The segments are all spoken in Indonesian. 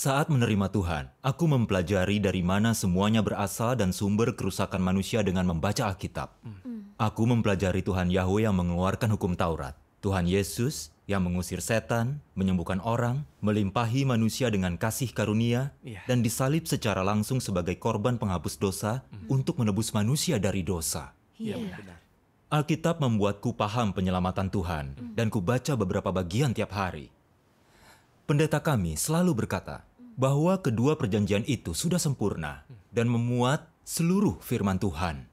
Saat menerima Tuhan, aku mempelajari dari mana semuanya berasal dan sumber kerusakan manusia dengan membaca Alkitab. Hmm. Aku mempelajari Tuhan Yahweh yang mengeluarkan hukum Taurat, Tuhan Yesus yang mengusir setan, menyembuhkan orang, melimpahi manusia dengan kasih karunia, iya. dan disalib secara langsung sebagai korban penghapus dosa hmm. untuk menebus manusia dari dosa. Ya, Alkitab membuatku paham penyelamatan Tuhan, hmm. dan ku baca beberapa bagian tiap hari. Pendeta kami selalu berkata, bahwa kedua perjanjian itu sudah sempurna dan memuat seluruh firman Tuhan.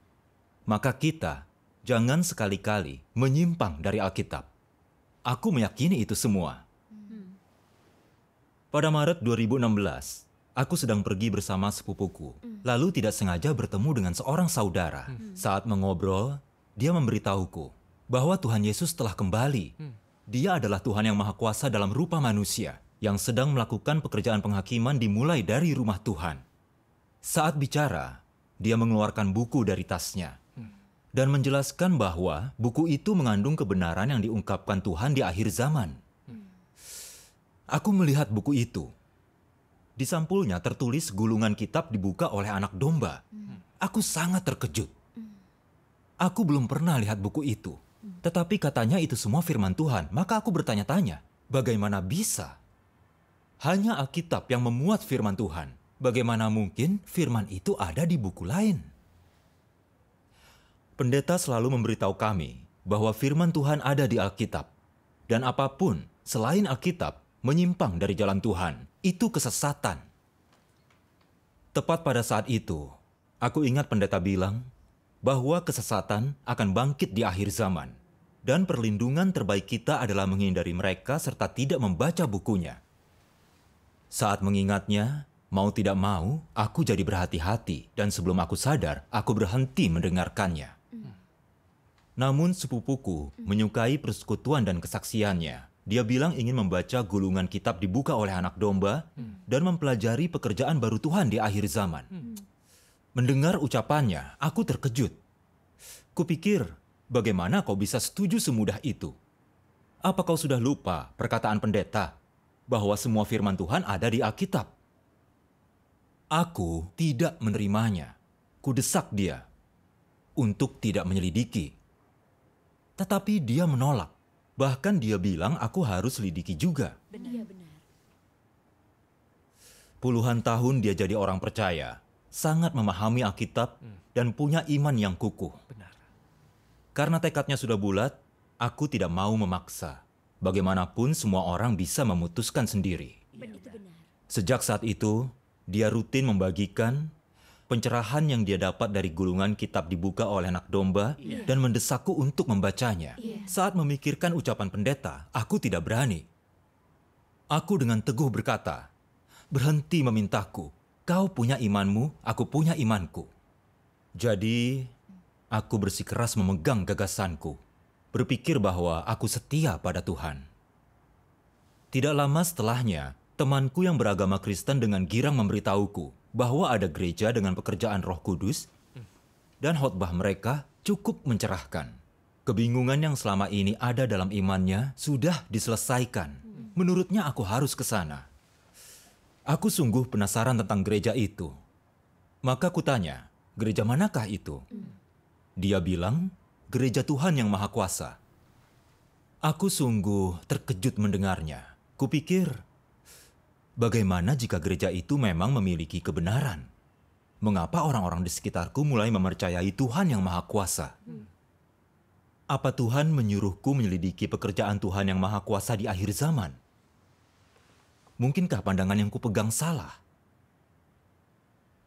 Maka kita jangan sekali-kali menyimpang dari Alkitab. Aku meyakini itu semua. Pada Maret 2016, aku sedang pergi bersama sepupuku, lalu tidak sengaja bertemu dengan seorang saudara. Saat mengobrol, dia memberitahuku bahwa Tuhan Yesus telah kembali. Dia adalah Tuhan yang Maha Kuasa dalam rupa manusia yang sedang melakukan pekerjaan penghakiman dimulai dari rumah Tuhan. Saat bicara, dia mengeluarkan buku dari tasnya dan menjelaskan bahwa buku itu mengandung kebenaran yang diungkapkan Tuhan di akhir zaman. Aku melihat buku itu. Di sampulnya tertulis gulungan kitab dibuka oleh anak domba. Aku sangat terkejut. Aku belum pernah lihat buku itu. Tetapi katanya itu semua firman Tuhan, maka aku bertanya-tanya, bagaimana bisa? Hanya Alkitab yang memuat firman Tuhan. Bagaimana mungkin firman itu ada di buku lain? Pendeta selalu memberitahu kami bahwa firman Tuhan ada di Alkitab, dan apapun selain Alkitab menyimpang dari jalan Tuhan itu kesesatan. Tepat pada saat itu, aku ingat pendeta bilang bahwa kesesatan akan bangkit di akhir zaman, dan perlindungan terbaik kita adalah menghindari mereka serta tidak membaca bukunya. Saat mengingatnya, mau tidak mau, aku jadi berhati-hati dan sebelum aku sadar, aku berhenti mendengarkannya. Namun sepupuku menyukai persekutuan dan kesaksiannya. Dia bilang ingin membaca gulungan kitab dibuka oleh anak domba dan mempelajari pekerjaan baru Tuhan di akhir zaman. Mendengar ucapannya, aku terkejut. Kupikir, bagaimana kau bisa setuju semudah itu? Apa kau sudah lupa perkataan pendeta bahwa semua firman Tuhan ada di Alkitab. Aku tidak menerimanya. Kudesak dia untuk tidak menyelidiki. Tetapi dia menolak. Bahkan dia bilang aku harus selidiki juga. Benar, Puluhan tahun dia jadi orang percaya, sangat memahami Alkitab hmm. dan punya iman yang kukuh. Benar. Karena tekadnya sudah bulat, aku tidak mau memaksa. Bagaimanapun semua orang bisa memutuskan sendiri. Iya, Sejak saat itu, dia rutin membagikan pencerahan yang dia dapat dari gulungan kitab dibuka oleh anak domba iya. dan mendesakku untuk membacanya. Iya. Saat memikirkan ucapan pendeta, aku tidak berani. Aku dengan teguh berkata, "Berhenti memintaku. Kau punya imanmu, aku punya imanku." Jadi, aku bersikeras memegang gagasanku berpikir bahwa aku setia pada Tuhan. Tidak lama setelahnya, temanku yang beragama Kristen dengan girang memberitahuku bahwa ada gereja dengan pekerjaan Roh Kudus dan khotbah mereka cukup mencerahkan. Kebingungan yang selama ini ada dalam imannya sudah diselesaikan. Menurutnya aku harus ke sana. Aku sungguh penasaran tentang gereja itu. Maka kutanya, gereja manakah itu? Dia bilang, gereja Tuhan yang Maha Kuasa. Aku sungguh terkejut mendengarnya. Kupikir, bagaimana jika gereja itu memang memiliki kebenaran? Mengapa orang-orang di sekitarku mulai mempercayai Tuhan yang Maha Kuasa? Apa Tuhan menyuruhku menyelidiki pekerjaan Tuhan yang Maha Kuasa di akhir zaman? Mungkinkah pandangan yang kupegang salah?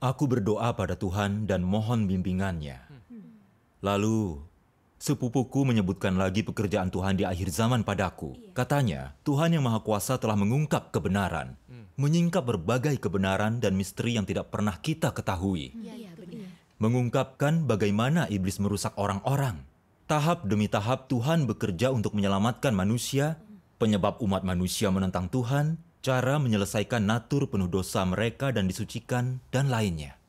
Aku berdoa pada Tuhan dan mohon bimbingannya. Hmm. Lalu Sepupuku menyebutkan lagi pekerjaan Tuhan di akhir zaman padaku. Iya. Katanya, Tuhan yang Maha Kuasa telah mengungkap kebenaran, hmm. menyingkap berbagai kebenaran dan misteri yang tidak pernah kita ketahui. Hmm. Iya, iya, Mengungkapkan bagaimana iblis merusak orang-orang. Tahap demi tahap Tuhan bekerja untuk menyelamatkan manusia, penyebab umat manusia menentang Tuhan, cara menyelesaikan natur penuh dosa mereka dan disucikan, dan lainnya.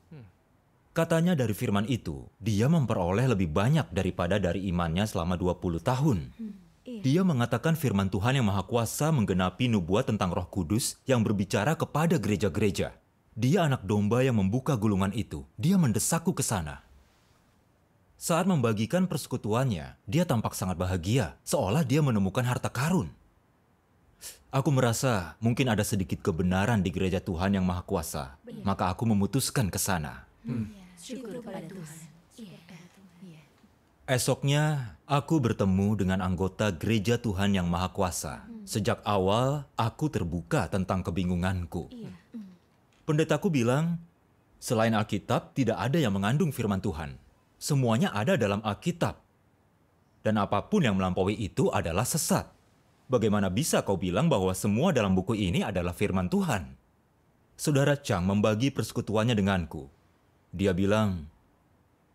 Katanya dari firman itu, dia memperoleh lebih banyak daripada dari imannya selama 20 tahun. Hmm, iya. Dia mengatakan firman Tuhan yang Maha Kuasa menggenapi nubuat tentang Roh Kudus yang berbicara kepada gereja-gereja. Dia anak domba yang membuka gulungan itu. Dia mendesakku ke sana. Saat membagikan persekutuannya, dia tampak sangat bahagia, seolah dia menemukan harta karun. Aku merasa mungkin ada sedikit kebenaran di gereja Tuhan yang Maha Kuasa, maka aku memutuskan ke sana. Hmm. Iya. Syukur kepada Tuhan. Iya. Iya. Esoknya, aku bertemu dengan anggota gereja Tuhan Yang Maha Kuasa. Hmm. Sejak awal, aku terbuka tentang kebingunganku. Iya. Hmm. Pendetaku bilang, selain Alkitab, tidak ada yang mengandung firman Tuhan. Semuanya ada dalam Alkitab. Dan apapun yang melampaui itu adalah sesat. Bagaimana bisa kau bilang bahwa semua dalam buku ini adalah firman Tuhan? Saudara Chang membagi persekutuannya denganku dia bilang,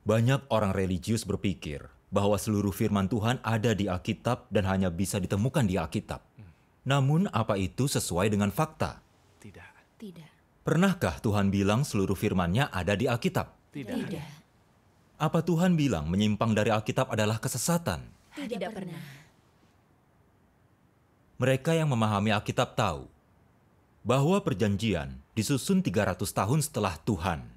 banyak orang religius berpikir bahwa seluruh firman Tuhan ada di Alkitab dan hanya bisa ditemukan di Alkitab. Namun apa itu sesuai dengan fakta? Tidak. Tidak. Pernahkah Tuhan bilang seluruh firman-Nya ada di Alkitab? Tidak. Tidak. Apa Tuhan bilang menyimpang dari Alkitab adalah kesesatan? Tidak, pernah. Mereka yang memahami Alkitab tahu bahwa perjanjian disusun 300 tahun setelah Tuhan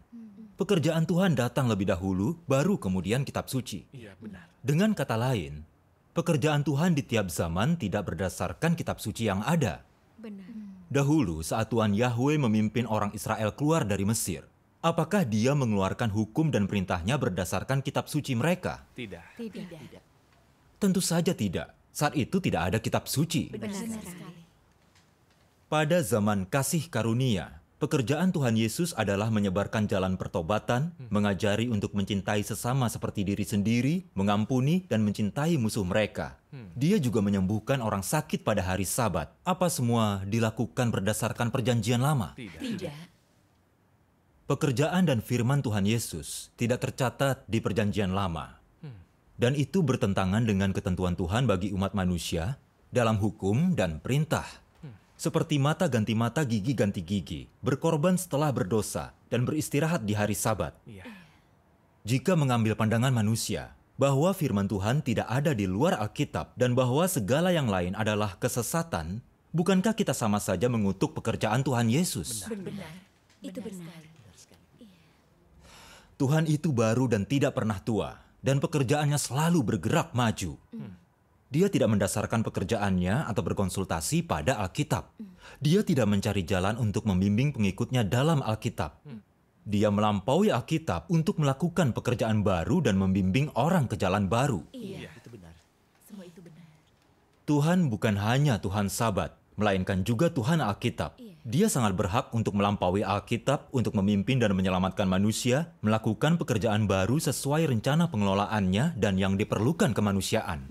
pekerjaan Tuhan datang lebih dahulu, baru kemudian kitab suci. Iya, benar. Dengan kata lain, pekerjaan Tuhan di tiap zaman tidak berdasarkan kitab suci yang ada. Benar. Dahulu saat Tuhan Yahweh memimpin orang Israel keluar dari Mesir, apakah dia mengeluarkan hukum dan perintahnya berdasarkan kitab suci mereka? Tidak. Tidak. tidak. Tentu saja tidak. Saat itu tidak ada kitab suci. Benar sekali. Pada zaman kasih karunia, Pekerjaan Tuhan Yesus adalah menyebarkan jalan pertobatan, hmm. mengajari untuk mencintai sesama seperti diri sendiri, mengampuni, dan mencintai musuh mereka. Hmm. Dia juga menyembuhkan orang sakit pada hari Sabat. Apa semua dilakukan berdasarkan Perjanjian Lama? Tidak. Pekerjaan dan firman Tuhan Yesus tidak tercatat di Perjanjian Lama, hmm. dan itu bertentangan dengan ketentuan Tuhan bagi umat manusia dalam hukum dan perintah seperti mata ganti mata, gigi ganti gigi, berkorban setelah berdosa, dan beristirahat di hari Sabat. Iya. Jika mengambil pandangan manusia bahwa firman Tuhan tidak ada di luar Alkitab dan bahwa segala yang lain adalah kesesatan, bukankah kita sama saja mengutuk pekerjaan Tuhan Yesus? Benar, benar. itu benar. Iya. Tuhan itu baru dan tidak pernah tua, dan pekerjaannya selalu bergerak maju. Hmm. Dia tidak mendasarkan pekerjaannya atau berkonsultasi pada Alkitab. Dia tidak mencari jalan untuk membimbing pengikutnya dalam Alkitab. Hmm. Dia melampaui Alkitab untuk melakukan pekerjaan baru dan membimbing orang ke jalan baru. Iya, iya Tuhan bukan hanya Tuhan Sabat, melainkan juga Tuhan Alkitab. Iya. Dia sangat berhak untuk melampaui Alkitab untuk memimpin dan menyelamatkan manusia, melakukan pekerjaan baru sesuai rencana pengelolaannya dan yang diperlukan kemanusiaan.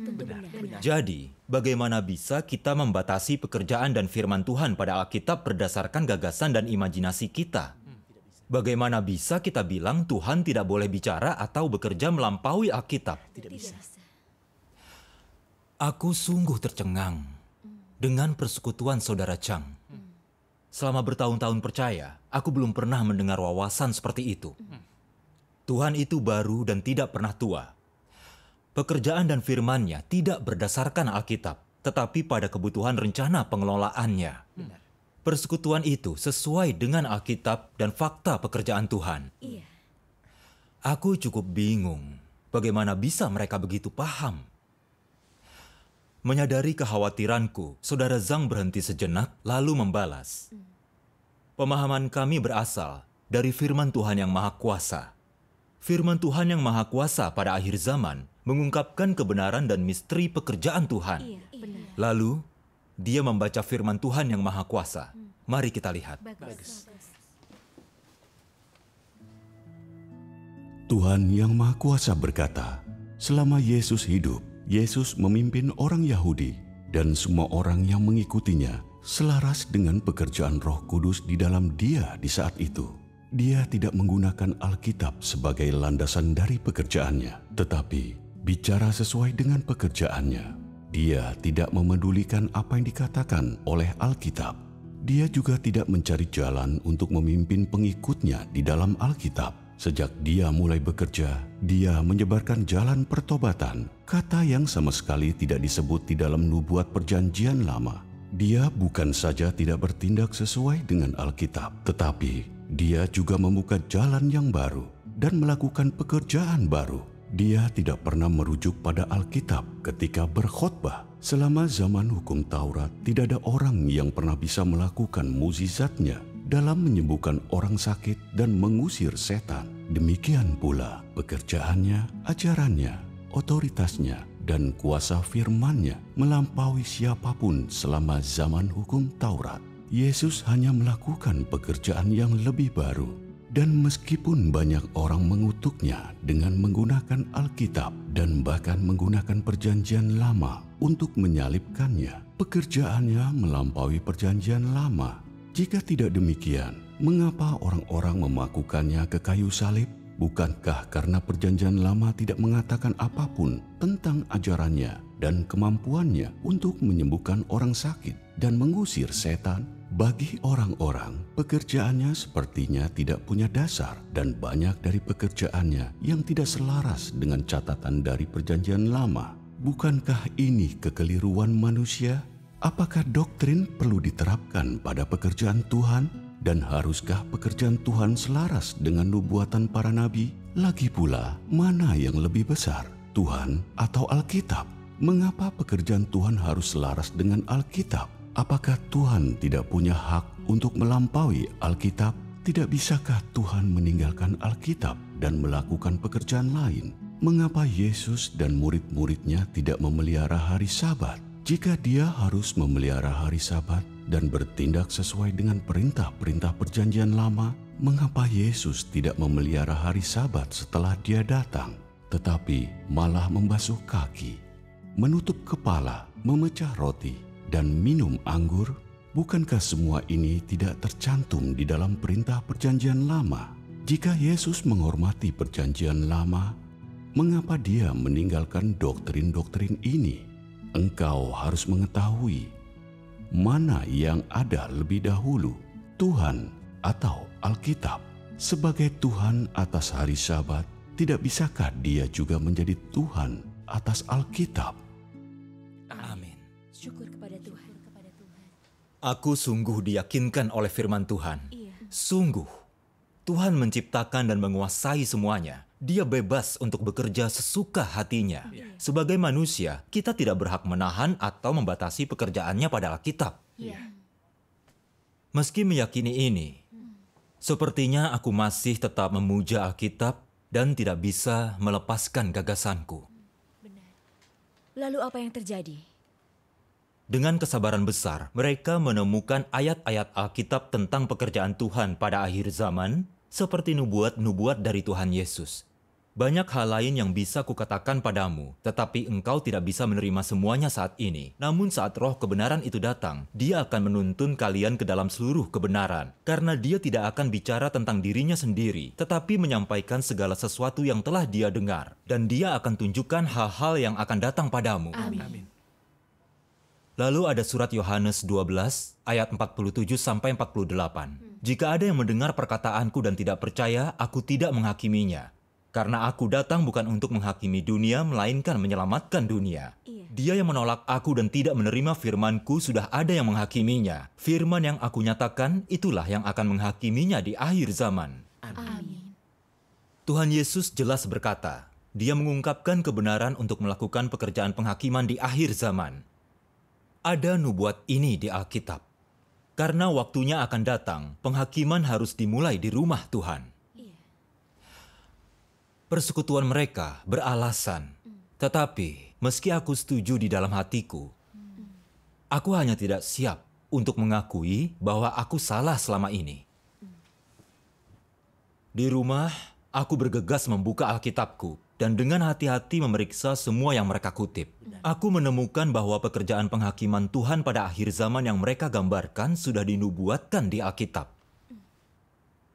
Jadi, bagaimana bisa kita membatasi pekerjaan dan firman Tuhan pada Alkitab berdasarkan gagasan dan imajinasi kita? Bagaimana bisa kita bilang Tuhan tidak boleh bicara atau bekerja melampaui Alkitab? Tidak bisa. Aku sungguh tercengang dengan persekutuan saudara Chang. Selama bertahun-tahun percaya, aku belum pernah mendengar wawasan seperti itu. Tuhan itu baru dan tidak pernah tua. Pekerjaan dan firmannya tidak berdasarkan Alkitab, tetapi pada kebutuhan rencana pengelolaannya. Persekutuan itu sesuai dengan Alkitab dan fakta pekerjaan Tuhan. Iya. Aku cukup bingung bagaimana bisa mereka begitu paham Menyadari kekhawatiranku, saudara Zhang berhenti sejenak lalu membalas. Pemahaman kami berasal dari firman Tuhan yang Maha Kuasa. Firman Tuhan yang Maha Kuasa pada akhir zaman mengungkapkan kebenaran dan misteri pekerjaan Tuhan. Iya, lalu, dia membaca firman Tuhan yang Maha Kuasa. Mari kita lihat. Bagus. Tuhan yang Maha Kuasa berkata, selama Yesus hidup, Yesus memimpin orang Yahudi dan semua orang yang mengikutinya selaras dengan pekerjaan Roh Kudus di dalam Dia di saat itu. Dia tidak menggunakan Alkitab sebagai landasan dari pekerjaannya, tetapi bicara sesuai dengan pekerjaannya. Dia tidak memedulikan apa yang dikatakan oleh Alkitab. Dia juga tidak mencari jalan untuk memimpin pengikutnya di dalam Alkitab Sejak dia mulai bekerja, dia menyebarkan jalan pertobatan, kata yang sama sekali tidak disebut di dalam nubuat perjanjian lama. Dia bukan saja tidak bertindak sesuai dengan Alkitab, tetapi dia juga membuka jalan yang baru dan melakukan pekerjaan baru. Dia tidak pernah merujuk pada Alkitab ketika berkhotbah. Selama zaman hukum Taurat, tidak ada orang yang pernah bisa melakukan muzizatnya dalam menyembuhkan orang sakit dan mengusir setan. Demikian pula pekerjaannya, ajarannya, otoritasnya, dan kuasa firmannya melampaui siapapun selama zaman hukum Taurat. Yesus hanya melakukan pekerjaan yang lebih baru. Dan meskipun banyak orang mengutuknya dengan menggunakan Alkitab dan bahkan menggunakan perjanjian lama untuk menyalipkannya, pekerjaannya melampaui perjanjian lama jika tidak demikian, mengapa orang-orang memakukannya ke kayu salib? Bukankah karena Perjanjian Lama tidak mengatakan apapun tentang ajarannya dan kemampuannya untuk menyembuhkan orang sakit dan mengusir setan? Bagi orang-orang, pekerjaannya sepertinya tidak punya dasar, dan banyak dari pekerjaannya yang tidak selaras dengan catatan dari Perjanjian Lama. Bukankah ini kekeliruan manusia? Apakah doktrin perlu diterapkan pada pekerjaan Tuhan dan haruskah pekerjaan Tuhan selaras dengan nubuatan para nabi? Lagi pula, mana yang lebih besar, Tuhan atau Alkitab? Mengapa pekerjaan Tuhan harus selaras dengan Alkitab? Apakah Tuhan tidak punya hak untuk melampaui Alkitab? Tidak bisakah Tuhan meninggalkan Alkitab dan melakukan pekerjaan lain? Mengapa Yesus dan murid-muridnya tidak memelihara hari Sabat? jika dia harus memelihara hari Sabat dan bertindak sesuai dengan perintah-perintah Perjanjian Lama, mengapa Yesus tidak memelihara hari Sabat setelah Dia datang, tetapi malah membasuh kaki, menutup kepala, memecah roti, dan minum anggur? Bukankah semua ini tidak tercantum di dalam perintah Perjanjian Lama? Jika Yesus menghormati Perjanjian Lama, mengapa Dia meninggalkan doktrin-doktrin ini? engkau harus mengetahui mana yang ada lebih dahulu, Tuhan atau Alkitab. Sebagai Tuhan atas hari Sabat, tidak bisakah Dia juga menjadi Tuhan atas Alkitab? Amin. Syukur kepada Tuhan. Aku sungguh diyakinkan oleh firman Tuhan. Iya. Sungguh, Tuhan menciptakan dan menguasai semuanya. Dia bebas untuk bekerja sesuka hatinya. Iya. Sebagai manusia, kita tidak berhak menahan atau membatasi pekerjaannya pada Alkitab. Iya. Meski meyakini ini, sepertinya aku masih tetap memuja Alkitab dan tidak bisa melepaskan gagasanku. Lalu apa yang terjadi? Dengan kesabaran besar, mereka menemukan ayat-ayat Alkitab tentang pekerjaan Tuhan pada akhir zaman, seperti nubuat-nubuat dari Tuhan Yesus. Banyak hal lain yang bisa kukatakan padamu, tetapi engkau tidak bisa menerima semuanya saat ini. Namun saat roh kebenaran itu datang, dia akan menuntun kalian ke dalam seluruh kebenaran. Karena dia tidak akan bicara tentang dirinya sendiri, tetapi menyampaikan segala sesuatu yang telah dia dengar. Dan dia akan tunjukkan hal-hal yang akan datang padamu. Amin. Lalu ada surat Yohanes 12 ayat 47 sampai 48. Hmm. Jika ada yang mendengar perkataanku dan tidak percaya, aku tidak menghakiminya. Karena aku datang bukan untuk menghakimi dunia, melainkan menyelamatkan dunia. Iya. Dia yang menolak aku dan tidak menerima firmanku sudah ada yang menghakiminya. Firman yang aku nyatakan itulah yang akan menghakiminya di akhir zaman. Amin. Tuhan Yesus jelas berkata, dia mengungkapkan kebenaran untuk melakukan pekerjaan penghakiman di akhir zaman. Ada nubuat ini di Alkitab. Karena waktunya akan datang, penghakiman harus dimulai di rumah Tuhan. Persekutuan mereka beralasan. Tetapi, meski aku setuju di dalam hatiku, aku hanya tidak siap untuk mengakui bahwa aku salah selama ini. Di rumah, aku bergegas membuka Alkitabku dan dengan hati-hati memeriksa semua yang mereka kutip. Aku menemukan bahwa pekerjaan penghakiman Tuhan pada akhir zaman yang mereka gambarkan sudah dinubuatkan di Alkitab.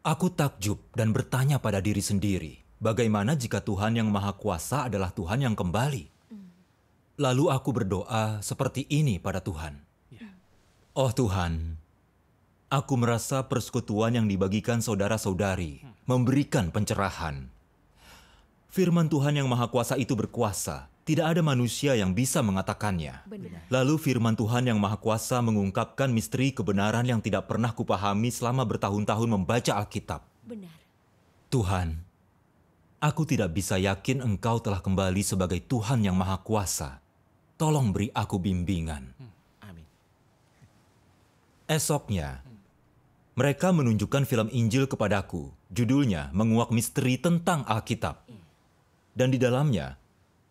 Aku takjub dan bertanya pada diri sendiri, Bagaimana jika Tuhan yang Maha Kuasa adalah Tuhan yang kembali? Hmm. Lalu aku berdoa seperti ini pada Tuhan. Ya. Oh Tuhan, aku merasa persekutuan yang dibagikan saudara-saudari hmm. memberikan pencerahan. Firman Tuhan yang Maha Kuasa itu berkuasa, tidak ada manusia yang bisa mengatakannya. Lalu firman Tuhan yang Maha Kuasa mengungkapkan misteri kebenaran yang tidak pernah kupahami selama bertahun-tahun membaca Alkitab. Tuhan, Aku tidak bisa yakin engkau telah kembali sebagai Tuhan yang Maha Kuasa. Tolong beri aku bimbingan. Hmm, amin. Esoknya, mereka menunjukkan film Injil kepadaku. Judulnya Menguak Misteri Tentang Alkitab. Hmm. Dan di dalamnya,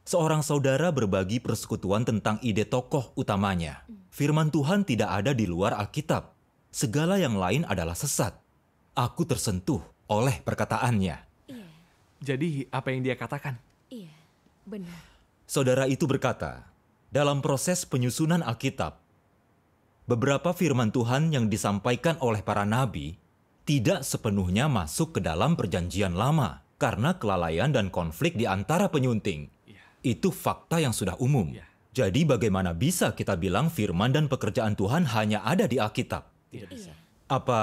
seorang saudara berbagi persekutuan tentang ide tokoh utamanya. Hmm. Firman Tuhan tidak ada di luar Alkitab. Segala yang lain adalah sesat. Aku tersentuh oleh perkataannya. Jadi apa yang dia katakan? Iya, benar. Saudara itu berkata, dalam proses penyusunan Alkitab, beberapa firman Tuhan yang disampaikan oleh para nabi tidak sepenuhnya masuk ke dalam perjanjian lama karena kelalaian dan konflik di antara penyunting. Iya. Itu fakta yang sudah umum. Iya. Jadi bagaimana bisa kita bilang firman dan pekerjaan Tuhan hanya ada di Alkitab? Tidak iya. bisa. Apa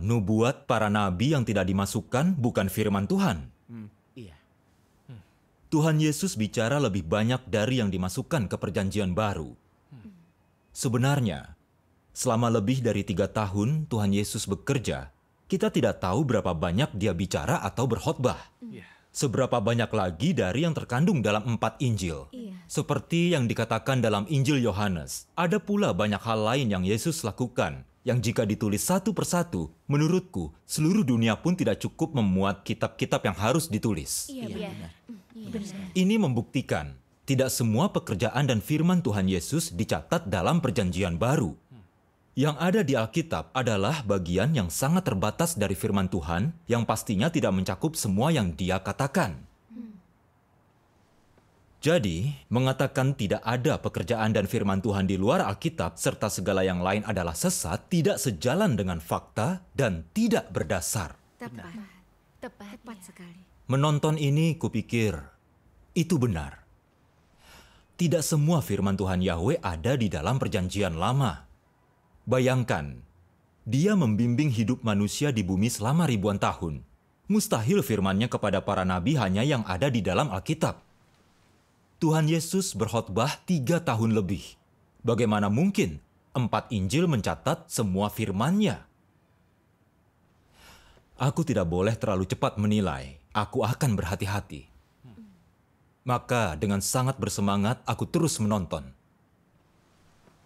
nubuat para nabi yang tidak dimasukkan bukan firman Tuhan? Hmm. Tuhan Yesus bicara lebih banyak dari yang dimasukkan ke Perjanjian Baru. Sebenarnya, selama lebih dari tiga tahun Tuhan Yesus bekerja, kita tidak tahu berapa banyak dia bicara atau berkhotbah. Iya. Seberapa banyak lagi dari yang terkandung dalam empat Injil. Iya. Seperti yang dikatakan dalam Injil Yohanes, ada pula banyak hal lain yang Yesus lakukan yang jika ditulis satu persatu, menurutku seluruh dunia pun tidak cukup memuat kitab-kitab yang harus ditulis. Iya, iya. Benar. Mm, iya. benar. Ini membuktikan tidak semua pekerjaan dan firman Tuhan Yesus dicatat dalam perjanjian baru. Yang ada di Alkitab adalah bagian yang sangat terbatas dari firman Tuhan yang pastinya tidak mencakup semua yang dia katakan. Jadi, mengatakan tidak ada pekerjaan dan firman Tuhan di luar Alkitab serta segala yang lain adalah sesat tidak sejalan dengan fakta dan tidak berdasar. Tepat. Tepat, Tepat iya. sekali. Menonton ini kupikir itu benar. Tidak semua firman Tuhan Yahweh ada di dalam perjanjian lama. Bayangkan, dia membimbing hidup manusia di bumi selama ribuan tahun. Mustahil firmannya kepada para nabi hanya yang ada di dalam Alkitab. Tuhan Yesus berkhotbah tiga tahun lebih. Bagaimana mungkin empat Injil mencatat semua firmannya? Aku tidak boleh terlalu cepat menilai. Aku akan berhati-hati. Maka dengan sangat bersemangat aku terus menonton.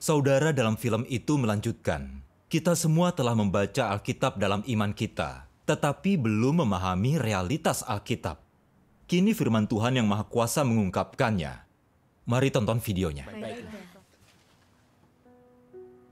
Saudara dalam film itu melanjutkan, kita semua telah membaca Alkitab dalam iman kita, tetapi belum memahami realitas Alkitab. Kini firman Tuhan yang Maha Kuasa mengungkapkannya. Mari tonton videonya.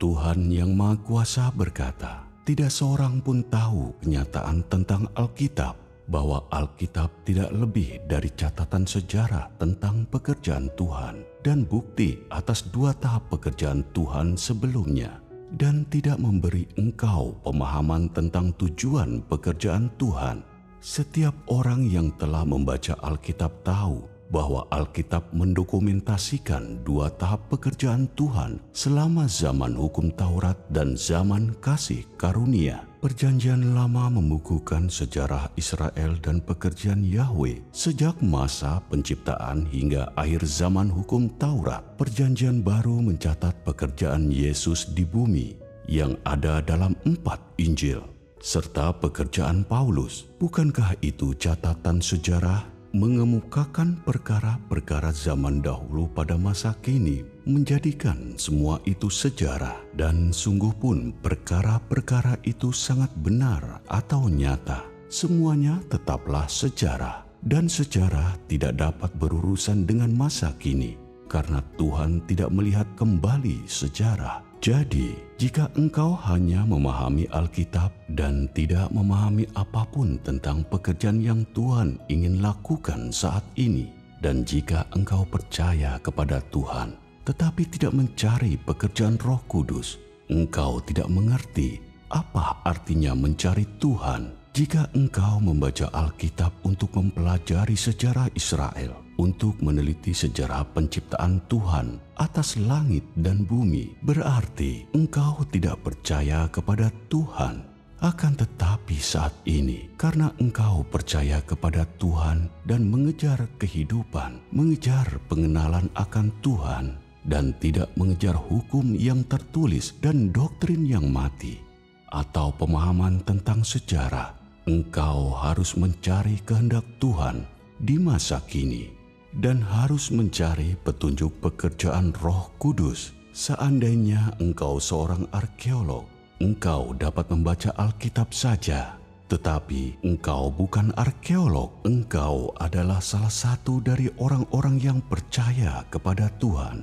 Tuhan yang Maha Kuasa berkata, tidak seorang pun tahu kenyataan tentang Alkitab bahwa Alkitab tidak lebih dari catatan sejarah tentang pekerjaan Tuhan dan bukti atas dua tahap pekerjaan Tuhan sebelumnya dan tidak memberi engkau pemahaman tentang tujuan pekerjaan Tuhan setiap orang yang telah membaca Alkitab tahu bahwa Alkitab mendokumentasikan dua tahap pekerjaan Tuhan selama zaman hukum Taurat dan zaman kasih karunia. Perjanjian lama membukukan sejarah Israel dan pekerjaan Yahweh sejak masa penciptaan hingga akhir zaman hukum Taurat. Perjanjian baru mencatat pekerjaan Yesus di bumi yang ada dalam empat Injil serta pekerjaan Paulus. Bukankah itu catatan sejarah mengemukakan perkara-perkara zaman dahulu pada masa kini, menjadikan semua itu sejarah, dan sungguh pun perkara-perkara itu sangat benar atau nyata. Semuanya tetaplah sejarah, dan sejarah tidak dapat berurusan dengan masa kini, karena Tuhan tidak melihat kembali sejarah, jadi, jika engkau hanya memahami Alkitab dan tidak memahami apapun tentang pekerjaan yang Tuhan ingin lakukan saat ini, dan jika engkau percaya kepada Tuhan tetapi tidak mencari pekerjaan Roh Kudus, engkau tidak mengerti apa artinya mencari Tuhan jika engkau membaca Alkitab untuk mempelajari sejarah Israel untuk meneliti sejarah penciptaan Tuhan atas langit dan bumi, berarti engkau tidak percaya kepada Tuhan. Akan tetapi saat ini, karena engkau percaya kepada Tuhan dan mengejar kehidupan, mengejar pengenalan akan Tuhan, dan tidak mengejar hukum yang tertulis dan doktrin yang mati, atau pemahaman tentang sejarah, engkau harus mencari kehendak Tuhan di masa kini dan harus mencari petunjuk pekerjaan Roh Kudus. Seandainya engkau seorang arkeolog, engkau dapat membaca Alkitab saja, tetapi engkau bukan arkeolog. Engkau adalah salah satu dari orang-orang yang percaya kepada Tuhan,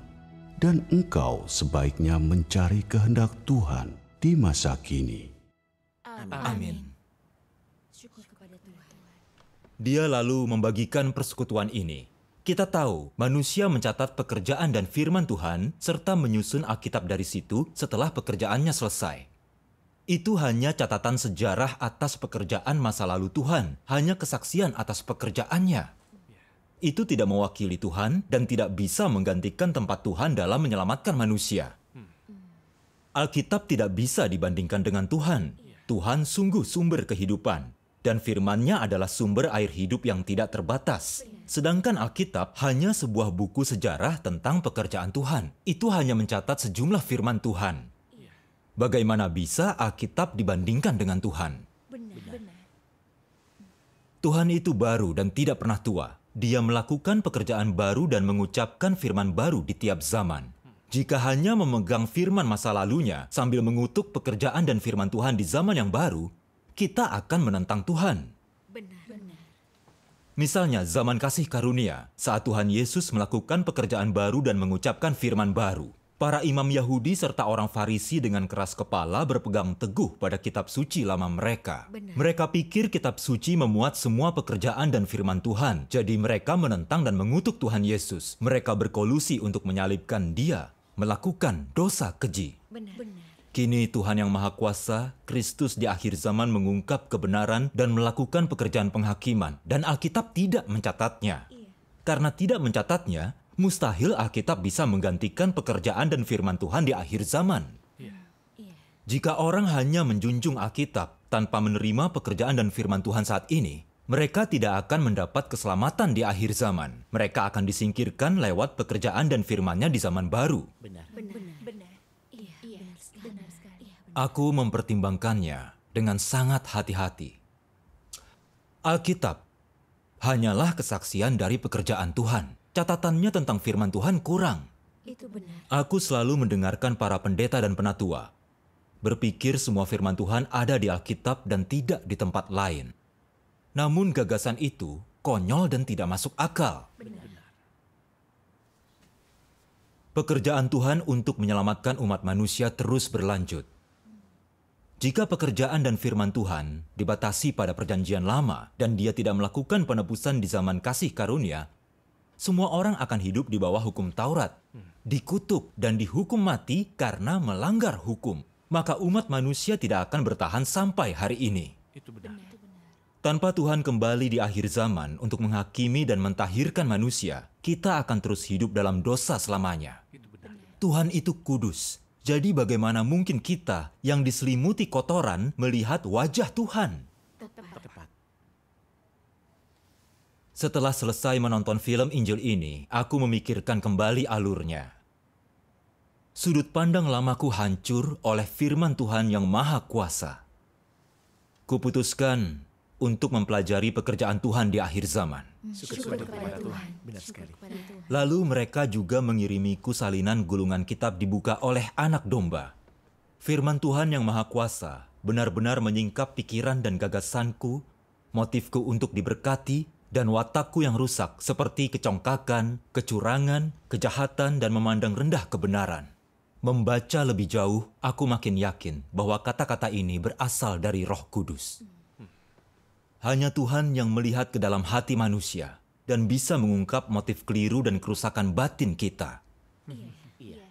dan engkau sebaiknya mencari kehendak Tuhan di masa kini. Amin. Dia lalu membagikan persekutuan ini. Kita tahu manusia mencatat pekerjaan dan firman Tuhan serta menyusun Alkitab dari situ setelah pekerjaannya selesai. Itu hanya catatan sejarah atas pekerjaan masa lalu Tuhan, hanya kesaksian atas pekerjaannya. Itu tidak mewakili Tuhan dan tidak bisa menggantikan tempat Tuhan dalam menyelamatkan manusia. Alkitab tidak bisa dibandingkan dengan Tuhan. Tuhan sungguh sumber kehidupan dan firmannya adalah sumber air hidup yang tidak terbatas. Sedangkan Alkitab hanya sebuah buku sejarah tentang pekerjaan Tuhan. Itu hanya mencatat sejumlah firman Tuhan. Bagaimana bisa Alkitab dibandingkan dengan Tuhan? Tuhan itu baru dan tidak pernah tua. Dia melakukan pekerjaan baru dan mengucapkan firman baru di tiap zaman. Jika hanya memegang firman masa lalunya sambil mengutuk pekerjaan dan firman Tuhan di zaman yang baru, kita akan menentang Tuhan. Benar. Misalnya zaman kasih karunia, saat Tuhan Yesus melakukan pekerjaan baru dan mengucapkan firman baru. Para imam Yahudi serta orang Farisi dengan keras kepala berpegang teguh pada kitab suci lama mereka. Benar. Mereka pikir kitab suci memuat semua pekerjaan dan firman Tuhan. Jadi mereka menentang dan mengutuk Tuhan Yesus. Mereka berkolusi untuk menyalibkan dia, melakukan dosa keji. Benar. Benar. Kini Tuhan yang Maha Kuasa, Kristus di akhir zaman mengungkap kebenaran dan melakukan pekerjaan penghakiman, dan Alkitab tidak mencatatnya. Iya. Karena tidak mencatatnya, mustahil Alkitab bisa menggantikan pekerjaan dan firman Tuhan di akhir zaman. Iya. Iya. Jika orang hanya menjunjung Alkitab tanpa menerima pekerjaan dan firman Tuhan saat ini, mereka tidak akan mendapat keselamatan di akhir zaman. Mereka akan disingkirkan lewat pekerjaan dan firmannya di zaman baru. Benar. Benar. Aku mempertimbangkannya dengan sangat hati-hati. Alkitab hanyalah kesaksian dari pekerjaan Tuhan. Catatannya tentang firman Tuhan kurang. Itu benar. Aku selalu mendengarkan para pendeta dan penatua berpikir semua firman Tuhan ada di Alkitab dan tidak di tempat lain. Namun gagasan itu konyol dan tidak masuk akal. Benar. Pekerjaan Tuhan untuk menyelamatkan umat manusia terus berlanjut. Jika pekerjaan dan firman Tuhan dibatasi pada perjanjian lama dan dia tidak melakukan penebusan di zaman kasih karunia, semua orang akan hidup di bawah hukum Taurat, dikutuk dan dihukum mati karena melanggar hukum. Maka umat manusia tidak akan bertahan sampai hari ini. Itu benar. Tanpa Tuhan kembali di akhir zaman untuk menghakimi dan mentahirkan manusia, kita akan terus hidup dalam dosa selamanya. Itu benar. Tuhan itu kudus, jadi bagaimana mungkin kita yang diselimuti kotoran melihat wajah Tuhan? Tepat. Setelah selesai menonton film Injil ini, aku memikirkan kembali alurnya. Sudut pandang lamaku hancur oleh firman Tuhan yang maha kuasa. Kuputuskan untuk mempelajari pekerjaan Tuhan di akhir zaman. Hmm, syukur, kepada Tuhan. Benar sekali. Lalu mereka juga mengirimiku salinan gulungan kitab dibuka oleh anak domba. Firman Tuhan yang Maha Kuasa benar-benar menyingkap pikiran dan gagasanku, motifku untuk diberkati, dan watakku yang rusak seperti kecongkakan, kecurangan, kejahatan, dan memandang rendah kebenaran. Membaca lebih jauh, aku makin yakin bahwa kata-kata ini berasal dari roh kudus. Hanya Tuhan yang melihat ke dalam hati manusia dan bisa mengungkap motif keliru dan kerusakan batin kita. Iya. Iya.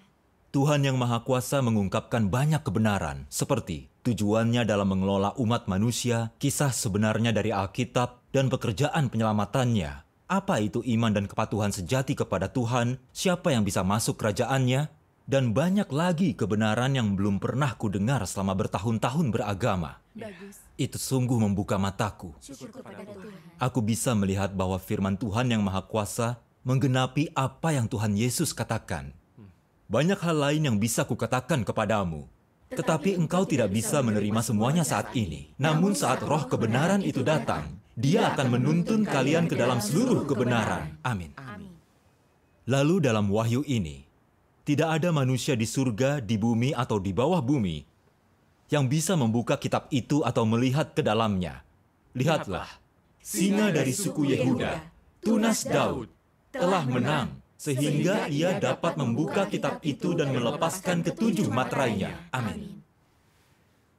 Tuhan yang Maha Kuasa mengungkapkan banyak kebenaran, seperti tujuannya dalam mengelola umat manusia, kisah sebenarnya dari Alkitab, dan pekerjaan penyelamatannya. Apa itu iman dan kepatuhan sejati kepada Tuhan? Siapa yang bisa masuk kerajaannya? dan banyak lagi kebenaran yang belum pernah kudengar selama bertahun-tahun beragama. Bagus. Itu sungguh membuka mataku. Aku bisa melihat bahwa firman Tuhan yang Maha Kuasa menggenapi apa yang Tuhan Yesus katakan. Banyak hal lain yang bisa kukatakan kepadamu, tetapi engkau tidak bisa menerima semuanya saat ini. Namun saat roh kebenaran itu datang, dia akan menuntun kalian ke dalam seluruh kebenaran. Amin. Lalu dalam wahyu ini, tidak ada manusia di surga, di bumi, atau di bawah bumi yang bisa membuka kitab itu atau melihat ke dalamnya. Lihatlah, singa dari suku Yehuda, tunas Daud, telah menang sehingga ia dapat membuka kitab itu dan melepaskan ketujuh materainya. Amin.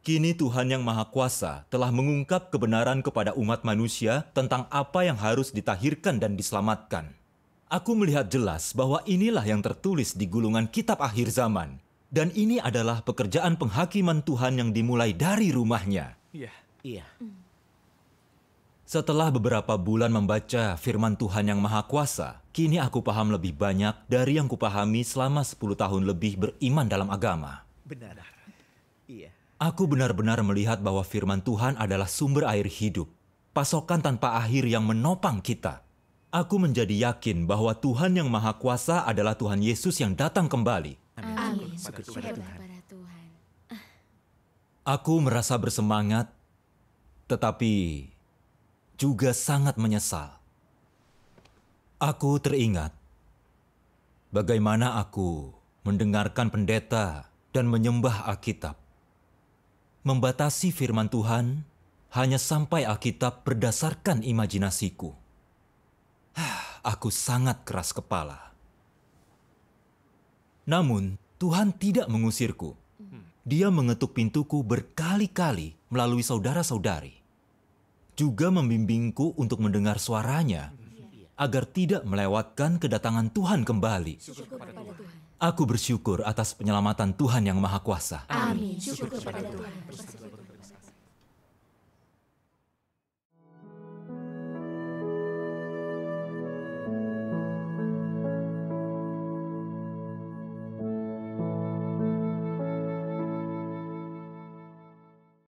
Kini Tuhan Yang Maha Kuasa telah mengungkap kebenaran kepada umat manusia tentang apa yang harus ditahirkan dan diselamatkan. Aku melihat jelas bahwa inilah yang tertulis di gulungan kitab akhir zaman. Dan ini adalah pekerjaan penghakiman Tuhan yang dimulai dari rumahnya. Iya. Iya. Setelah beberapa bulan membaca firman Tuhan yang Maha Kuasa, kini aku paham lebih banyak dari yang kupahami selama 10 tahun lebih beriman dalam agama. Benar. Iya. Aku benar-benar melihat bahwa firman Tuhan adalah sumber air hidup, pasokan tanpa akhir yang menopang kita. Aku menjadi yakin bahwa Tuhan yang Maha Kuasa adalah Tuhan Yesus yang datang kembali. Amin. Amin. Aku merasa bersemangat, tetapi juga sangat menyesal. Aku teringat bagaimana aku mendengarkan pendeta dan menyembah Alkitab. Membatasi firman Tuhan hanya sampai Alkitab berdasarkan imajinasiku. Aku sangat keras kepala. Namun, Tuhan tidak mengusirku. Dia mengetuk pintuku berkali-kali melalui saudara-saudari. Juga membimbingku untuk mendengar suaranya agar tidak melewatkan kedatangan Tuhan kembali. Aku bersyukur atas penyelamatan Tuhan yang Maha Kuasa. Amin. Syukur kepada Tuhan.